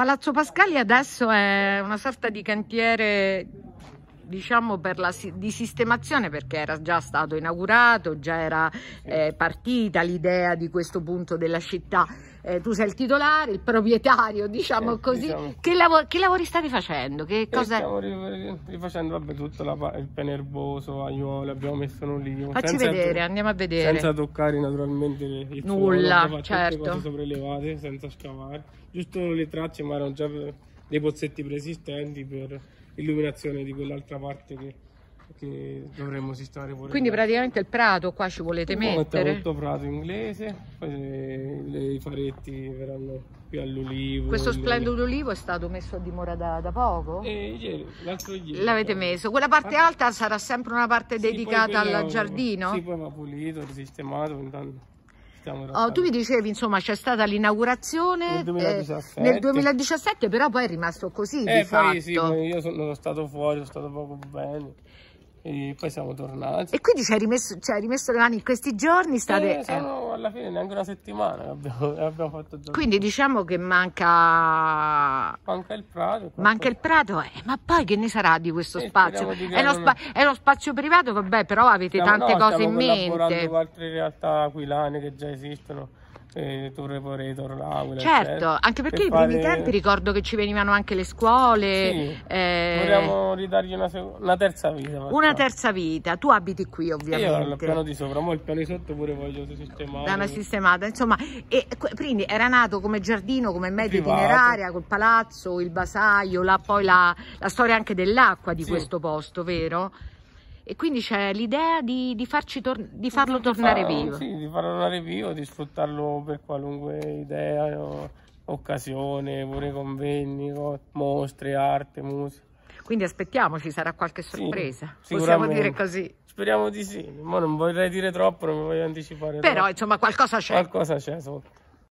Palazzo Pascali adesso è una sorta di cantiere diciamo per la di sistemazione perché era già stato inaugurato, già era eh, partita l'idea di questo punto della città. Eh, tu sei il titolare, il proprietario, diciamo eh, così. Diciamo... Che, lav che, lavori state facendo? Che eh, cosa... Stiamo rifacendo vabbè, tutto la, il penerboso, aiuole, abbiamo messo un lì. Facci vedere, andiamo a vedere. Senza toccare naturalmente il nulla, suolo, certo. cose sopraelevate, senza scavare. Giusto le tracce, ma erano già dei pozzetti preesistenti per illuminazione di quell'altra parte che, che dovremmo sistemare pure quindi per... praticamente il prato qua ci volete Come mettere molto prato inglese poi eh, le, i faretti verranno qui all'olivo questo splendido olivo è stato messo a dimora da, da poco? Eh, ieri, l'altro ieri l'avete messo, quella parte ah. alta sarà sempre una parte sì, dedicata al giardino? sì poi va pulito, sistemato intanto Oh, tu mi dicevi, insomma, c'è stata l'inaugurazione nel, eh, nel, 2017, però poi è rimasto così. Eh, poi fatto. sì, io sono stato fuori, sono stato poco bene. E poi siamo tornati. E quindi ci hai rimesso, ci hai rimesso le mani in questi giorni? State... Eh, sono eh. alla fine neanche una settimana che abbiamo, abbiamo fatto giocare. Quindi diciamo che manca... Manca il prato. Manca il prato, eh, ma poi che ne sarà di questo eh, spazio? è, lo spa è, lo spazio privato, vabbè, però avete stiamo, tante no, cose in mente. Stiamo collaborando con altre realtà aquilane che già esistono eh, Torre Poretor, l'Aula. Certo, eccetera, anche perché per i primi fare... tempi ricordo che ci venivano anche le scuole. Sì, eh... Vogliamo ridargli una, una terza vita. Una terza vita, tu abiti qui ovviamente. Io al piano di sopra, ma il piano di sotto pure voglio sistemare. una sistemata, insomma, e, quindi era nato come giardino, come media Privato. itineraria, col palazzo, il basaio, là, poi la, la storia anche dell'acqua di sì. questo posto, vero? E quindi c'è l'idea di, di, tor di, farlo di tornare fa, vivo. Sì, di farlo tornare vivo, di sfruttarlo per qualunque idea, no? occasione, pure convegni, mostre, arte, musica. Quindi aspettiamoci, sarà qualche sorpresa. Sì, Possiamo dire così. Speriamo di sì, ma non vorrei dire troppo, non mi voglio anticipare. Però troppo. insomma qualcosa c'è. Qualcosa c'è sotto.